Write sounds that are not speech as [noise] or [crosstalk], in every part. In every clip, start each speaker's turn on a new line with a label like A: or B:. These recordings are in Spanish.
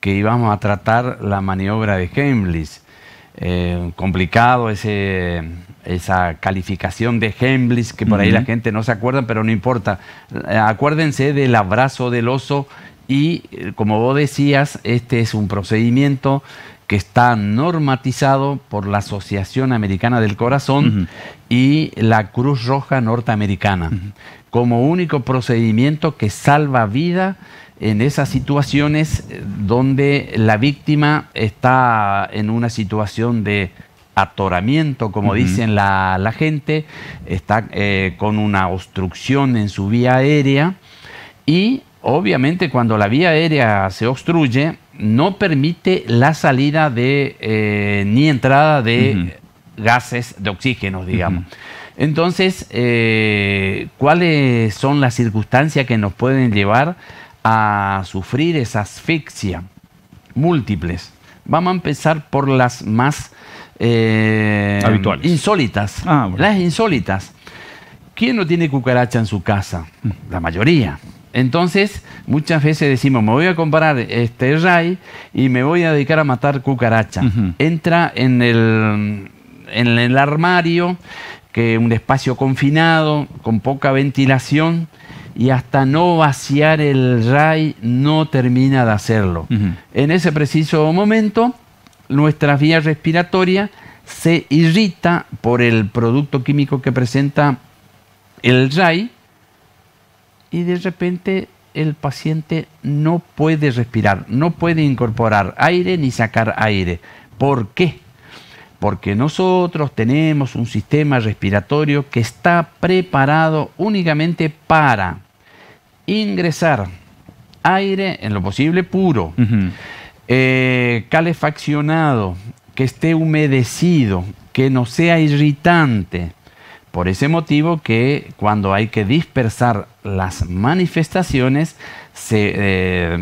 A: que íbamos a tratar la maniobra de Heimlich. Eh, complicado ese, esa calificación de Heimlich, que por ahí la gente no se acuerda, pero no importa. Eh, acuérdense del abrazo del oso y, eh, como vos decías, este es un procedimiento que está normatizado por la Asociación Americana del Corazón y la Cruz Roja Norteamericana, como único procedimiento que salva vida en esas situaciones eh, donde la víctima está en una situación de atoramiento, como dicen la, gente, está eh, con una obstrucción en su vía aérea y obviamente cuando la vía aérea se obstruye no permite la salida de eh, ni entrada de gases de oxígeno, digamos. Entonces, ¿cuáles son las circunstancias que nos pueden llevar a sufrir esa asfixia múltiples. Vamos a empezar por las más eh, habituales. Insólitas. Ah, las insólitas. ¿Quién no tiene cucaracha en su casa? Mm. La mayoría. Entonces, muchas veces decimos, me voy a comprar este RAI y me voy a dedicar a matar cucaracha. Entra en el, en el armario, que un espacio confinado, con poca ventilación, y hasta no vaciar el RAI no termina de hacerlo. En ese preciso momento, nuestra vía respiratoria se irrita por el producto químico que presenta el RAI y de repente el paciente no puede respirar, no puede incorporar aire ni sacar aire. ¿Por qué? Porque nosotros tenemos un sistema respiratorio que está preparado únicamente para ingresar aire en lo posible puro, eh, calefaccionado, que esté humedecido, que no sea irritante. Por ese motivo que cuando hay que dispersar las manifestaciones, eh,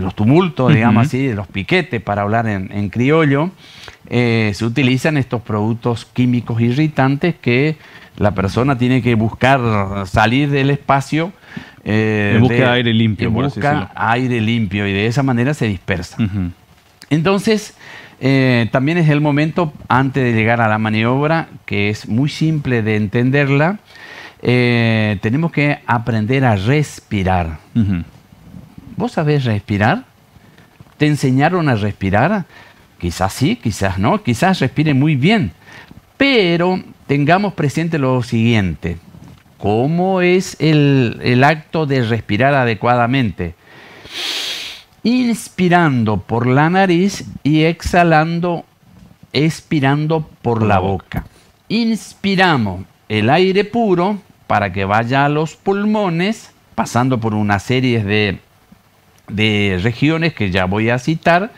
A: los tumultos, digamos así, los piquetes, para hablar en criollo, eh, se utilizan estos productos químicos irritantes que la persona tiene que buscar salir del espacio. Eh, busca aire limpio. aire limpio y de esa manera se dispersa. Entonces, eh, también es el momento antes de llegar a la maniobra, que es muy simple de entenderla, tenemos que aprender a respirar. ¿Vos sabés respirar? ¿Te enseñaron a respirar? Quizás sí, quizás no, quizás respire muy bien. Pero tengamos presente lo siguiente. ¿Cómo es el, acto de respirar adecuadamente? Inspirando por la nariz y exhalando, expirando por la boca. Inspiramos el aire puro para que vaya a los pulmones, pasando por una serie de, de regiones que ya voy a citar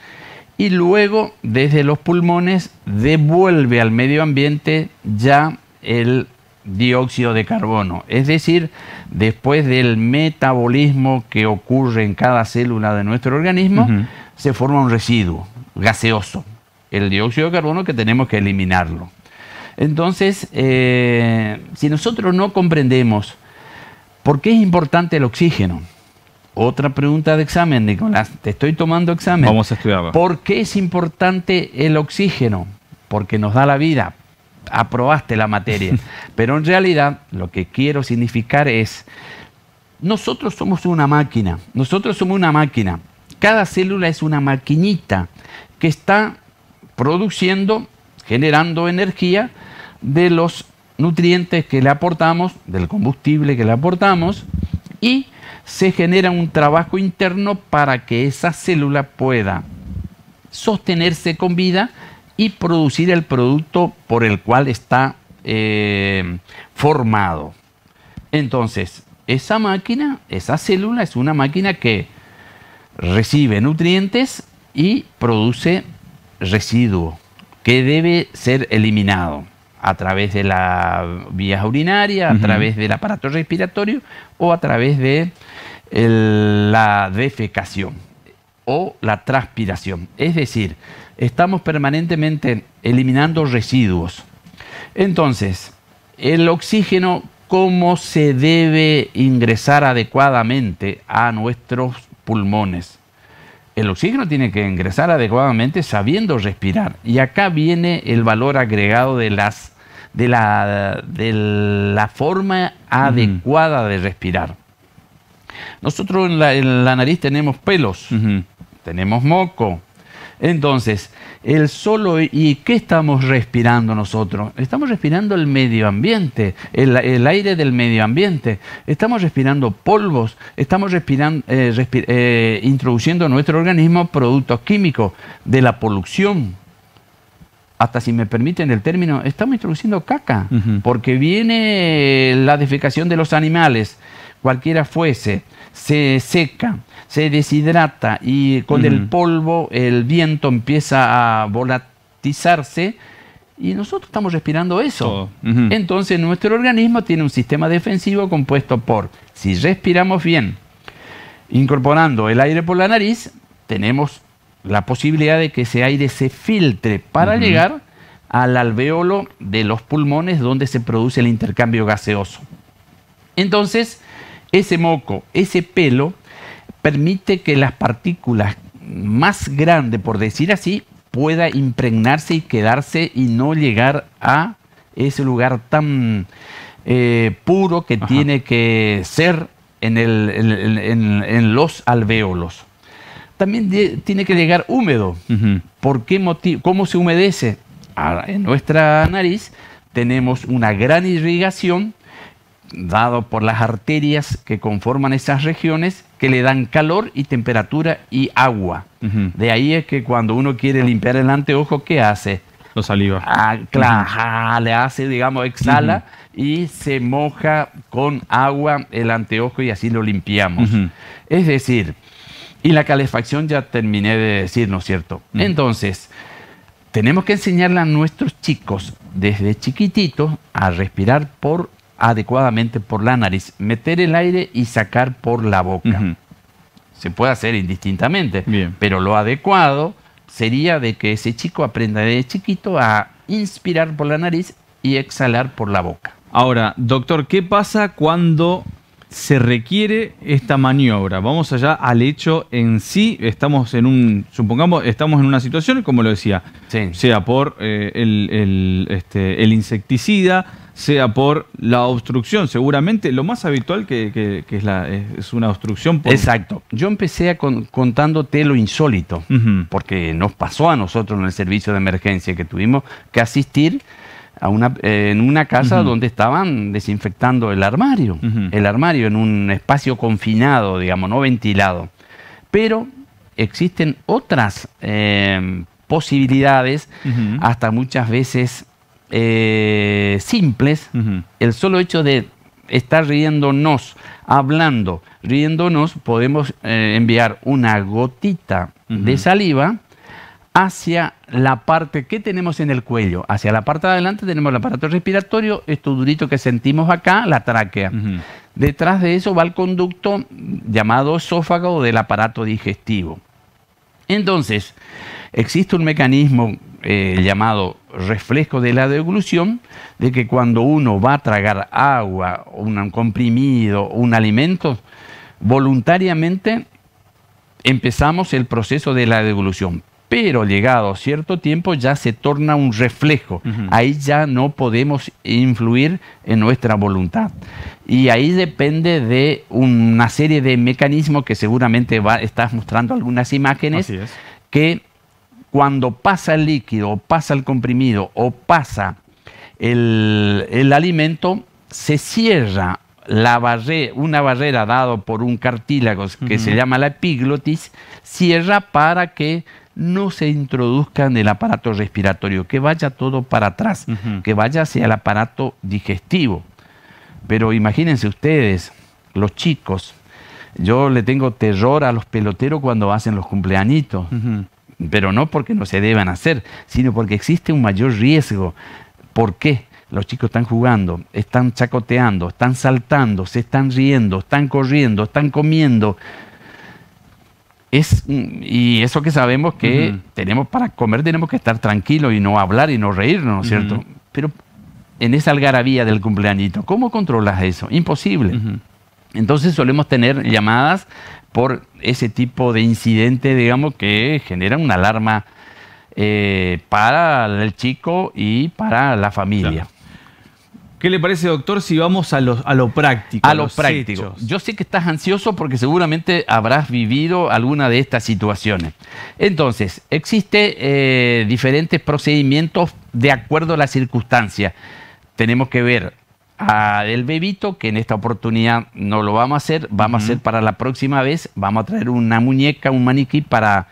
A: y luego desde los pulmones devuelve al medio ambiente ya el dióxido de carbono. Es decir, después del metabolismo que ocurre en cada célula de nuestro organismo, se forma un residuo gaseoso, el dióxido de carbono que tenemos que eliminarlo. Entonces, eh, si nosotros no comprendemos por qué es importante el oxígeno, otra pregunta de examen, Nicolás. Te estoy tomando examen. Vamos a estudiarlo. ¿Por qué es importante el oxígeno? Porque nos da la vida. Aprobaste la materia. [laughs] Pero en realidad lo que quiero significar es, nosotros somos una máquina. Nosotros somos una máquina. Cada célula es una maquinita que está produciendo, generando energía de los nutrientes que le aportamos, del combustible que le aportamos y se genera un trabajo interno para que esa célula pueda sostenerse con vida y producir el producto por el cual está eh, formado. Entonces, esa máquina, esa célula es una máquina que recibe nutrientes y produce residuo que debe ser eliminado a través de la vía urinaria, a través del aparato respiratorio o a través de la defecación o la transpiración. Es decir, estamos permanentemente eliminando residuos. Entonces, el oxígeno, ¿cómo se debe ingresar adecuadamente a nuestros pulmones? El oxígeno tiene que ingresar adecuadamente sabiendo respirar. Y acá viene el valor agregado de las de la, de la forma adecuada de respirar. Nosotros en la, nariz tenemos pelos, tenemos moco. Entonces, el solo y qué estamos respirando nosotros. Estamos respirando el medio ambiente, el, el aire del medio ambiente. Estamos respirando polvos, estamos respirando, eh, eh, introduciendo en nuestro organismo productos químicos de la polución, hasta si me permiten el término, estamos introduciendo caca, porque viene la defecación de los animales, cualquiera fuese, se seca, se deshidrata y con el polvo el viento empieza a volatizarse y nosotros estamos respirando eso. Entonces nuestro organismo tiene un sistema defensivo compuesto por, si respiramos bien, incorporando el aire por la nariz, tenemos la posibilidad de que ese aire se filtre para llegar al alveolo de los pulmones donde se produce el intercambio gaseoso. Entonces, ese moco, ese pelo, permite que las partículas más grandes, por decir así, pueda impregnarse y quedarse y no llegar a ese lugar tan eh, puro que tiene que ser en, en los alvéolos también tiene que llegar húmedo. ¿Por qué motivo? ¿Cómo se humedece? en nuestra nariz tenemos una gran irrigación dado por las arterias que conforman esas regiones que le dan calor y temperatura y agua. De ahí es que cuando uno quiere limpiar el anteojo, ¿qué hace? Lo saliva. Ah, le hace, digamos, exhala y se moja con agua el anteojo y así lo limpiamos. Es decir, y la calefacción ya terminé de decir, ¿no es cierto? Entonces, tenemos que enseñarle a nuestros chicos desde chiquititos a respirar por adecuadamente por la nariz, meter el aire y sacar por la boca. Se puede hacer indistintamente, pero lo adecuado sería de que ese chico aprenda desde chiquito a inspirar por la nariz y exhalar por la boca. Ahora, doctor, ¿qué pasa cuando se requiere esta maniobra? Vamos allá al hecho en sí. Estamos en un, supongamos, estamos en una situación, como lo decía, sea por eh, este, el, insecticida, sea por la obstrucción. Seguramente lo más habitual que, es, la, es, una obstrucción. Exacto. Yo empecé a contándote lo insólito, porque nos pasó a nosotros en el servicio de emergencia que tuvimos que asistir en una casa donde estaban desinfectando el armario, el armario en un espacio confinado, digamos, no ventilado. Pero existen otras em, posibilidades, hasta muchas veces eh, simples. El solo hecho de estar riéndonos, hablando, riéndonos, podemos eh, enviar una gotita de saliva hacia la parte que tenemos en el cuello. Hacia la parte de adelante tenemos el aparato respiratorio, esto durito que sentimos acá, la tráquea. Detrás de eso va el conducto llamado esófago del aparato digestivo. Entonces, existe un mecanismo eh, llamado reflejo de la deglución, de que cuando uno va a tragar agua, un comprimido, un alimento, voluntariamente empezamos el proceso de la deglución pero llegado cierto tiempo ya se torna un reflejo. Ahí ya no podemos influir en nuestra voluntad. Y ahí depende de una serie de mecanismos que seguramente estás mostrando algunas imágenes que cuando pasa el líquido, pasa el comprimido o pasa el, alimento, se cierra la una barrera dado por un cartílago que se llama la epiglotis, cierra para que no se introduzca en el aparato respiratorio, que vaya todo para atrás, que vaya hacia el aparato digestivo. Pero imagínense ustedes, los chicos, yo le tengo terror a los peloteros cuando hacen los cumpleañitos, pero no porque no se deban hacer, sino porque existe un mayor riesgo. ¿Por qué? Los chicos están jugando, están chacoteando, están saltando, se están riendo, están corriendo, están comiendo es, mm, y eso que sabemos que tenemos para comer tenemos que estar tranquilos y no hablar y no reírnos, ¿no es cierto? Pero en esa algarabía del cumpleañito, ¿cómo controlas eso? Imposible. Entonces solemos tener llamadas por ese tipo de incidente, digamos, que genera una alarma eh, para el chico y para la familia. ¿Qué le parece, doctor, si vamos a lo, a lo práctico? A, lo práctico. Yo sé que estás ansioso porque seguramente habrás vivido alguna de estas situaciones. Entonces, existen eh, diferentes procedimientos de acuerdo a la circunstancia. Tenemos que ver al bebito, que en esta oportunidad no lo vamos a hacer, vamos a hacer para la próxima vez, vamos a traer una muñeca, un maniquí para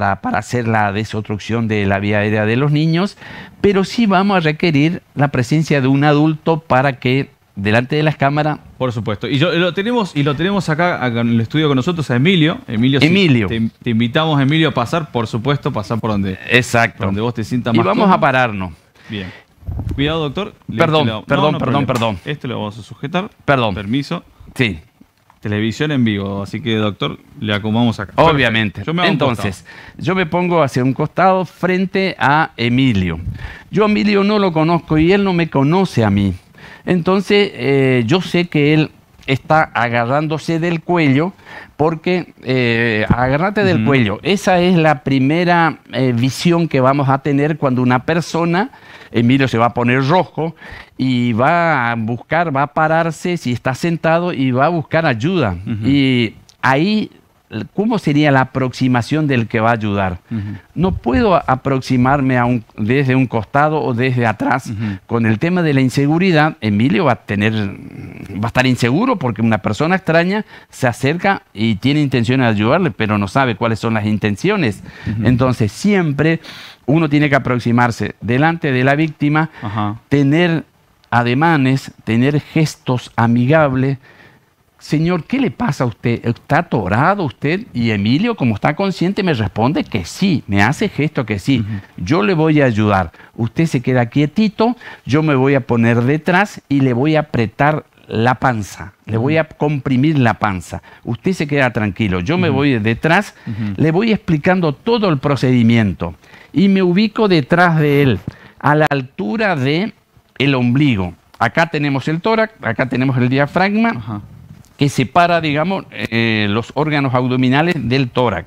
A: para, hacer la desobstrucción de la vía aérea de los niños, pero sí vamos a requerir la presencia de un adulto para que delante de las cámaras. Por supuesto. Y yo, lo tenemos y lo tenemos acá, en el estudio con nosotros a Emilio. Emilio, Emilio. te, invitamos Emilio a pasar, por supuesto, pasar por donde Exacto. donde vos te sientas más. Y vamos a pararnos. Bien. Cuidado, doctor. Perdón, perdón, perdón, perdón. Esto lo vamos a sujetar. Perdón. Permiso. Sí televisión en vivo. Así que, doctor, le acomodamos acá. Obviamente. Entonces, yo me pongo hacia un costado frente a Emilio. Yo a Emilio no lo conozco y él no me conoce a mí. Entonces, eh, yo sé que él está agarrándose del cuello, porque eh, Agarrate del cuello. Esa es la primera eh, visión que vamos a tener cuando una persona Emilio se va a poner rojo y va a buscar, va a pararse si está sentado y va a buscar ayuda. Y ahí ¿cómo sería la aproximación del que va a ayudar? No puedo aproximarme desde un costado o desde atrás. Con el tema de la inseguridad, Emilio va a, tener, va a estar inseguro porque una persona extraña se acerca y tiene intención de ayudarle, pero no sabe cuáles son las intenciones. Entonces, siempre uno tiene que aproximarse delante de la víctima, tener ademanes, tener gestos amigables. Señor, ¿qué le pasa a usted? ¿Está atorado usted? Y Emilio, como está consciente, me responde que sí, me hace gesto que sí. Yo le voy a ayudar. Usted se queda quietito, yo me voy a poner detrás y le voy a apretar la panza, le voy a comprimir la panza. Usted se queda tranquilo, yo me voy detrás, le voy explicando todo el procedimiento y me ubico detrás de él, a la altura de el ombligo. Acá tenemos el tórax, acá tenemos el diafragma, que separa, digamos, eh, los órganos abdominales del tórax.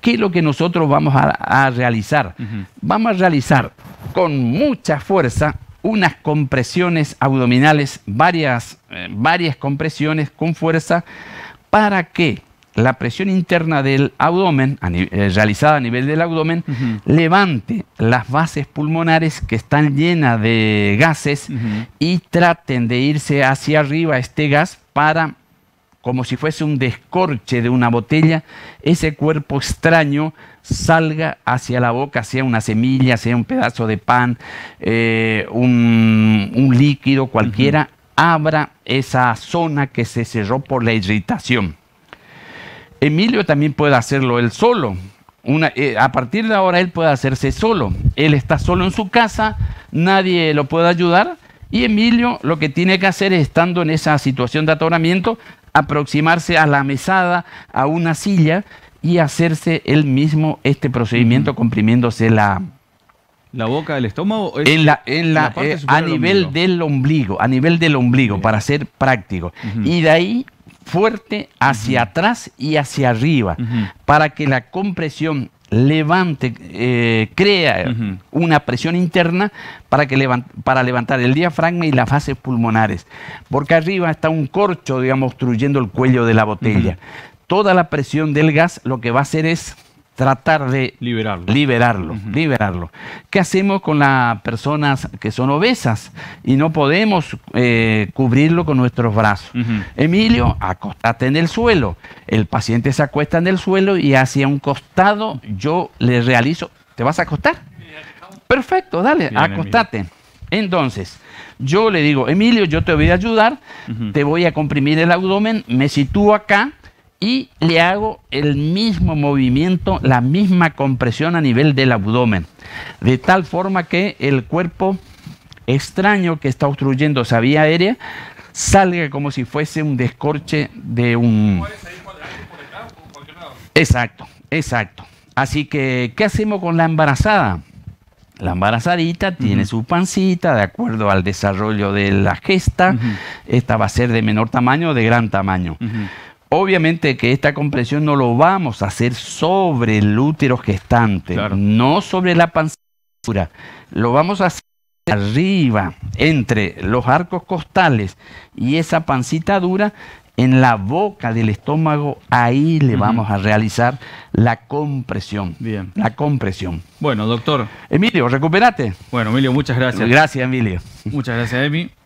A: ¿Qué es lo que nosotros vamos a realizar? Vamos a realizar con mucha fuerza unas compresiones abdominales, varias, eh, varias compresiones con fuerza, para que la presión interna del abdomen, eh, realizada a nivel del abdomen, levante las bases pulmonares que están llenas de gases y traten de irse hacia arriba este gas para como si fuese un descorche de una botella, ese cuerpo extraño salga hacia la boca, sea una semilla, sea un pedazo de pan, eh, un, líquido cualquiera, abra esa zona que se cerró por la irritación. Emilio también puede hacerlo él solo. Eh, a partir de ahora él puede hacerse solo. Él está solo en su casa, nadie lo puede ayudar. Y Emilio lo que tiene que hacer estando en esa situación de atoramiento, aproximarse a la mesada, a una silla y hacerse él mismo este procedimiento comprimiéndose la... ¿La boca del estómago? en la, en la, eh, a nivel del ombligo, a nivel del ombligo, para ser práctico. Y de ahí fuerte hacia atrás y hacia arriba, para que la compresión levante, eh, crea una presión interna para, que para levantar el diafragma y las fases pulmonares. Porque arriba está un corcho, digamos, obstruyendo el cuello de la botella. Toda la presión del gas lo que va a hacer es tratar de liberarlo. Liberarlo, liberarlo. ¿Qué hacemos con las personas que son obesas y no podemos eh, cubrirlo con nuestros brazos? Emilio, acostate en el suelo. El paciente se acuesta en el suelo y hacia un costado yo le realizo. ¿Te vas a acostar? Perfecto, dale, acostate. Entonces, yo le digo, Emilio, yo te voy a ayudar, te voy a comprimir el abdomen, me sitúo acá, y le hago el mismo movimiento, la misma compresión a nivel del abdomen, de tal forma que el cuerpo extraño que está obstruyendo esa vía aérea salga como si fuese un descorche de un... Exacto, exacto. Así que, ¿qué hacemos con la embarazada? La embarazadita tiene su pancita de acuerdo al desarrollo de la gesta. Esta va a ser de menor tamaño o de gran tamaño. Obviamente que esta compresión no lo vamos a hacer sobre el útero gestante, no sobre la pancita, lo vamos a hacer arriba, entre los arcos costales y esa pancita dura, en la boca del estómago, ahí le vamos a realizar la compresión. Bien. La compresión. Bueno, doctor. Emilio, recuperate. Bueno, Emilio, muchas gracias. Gracias, Emilio. Muchas gracias, Emi.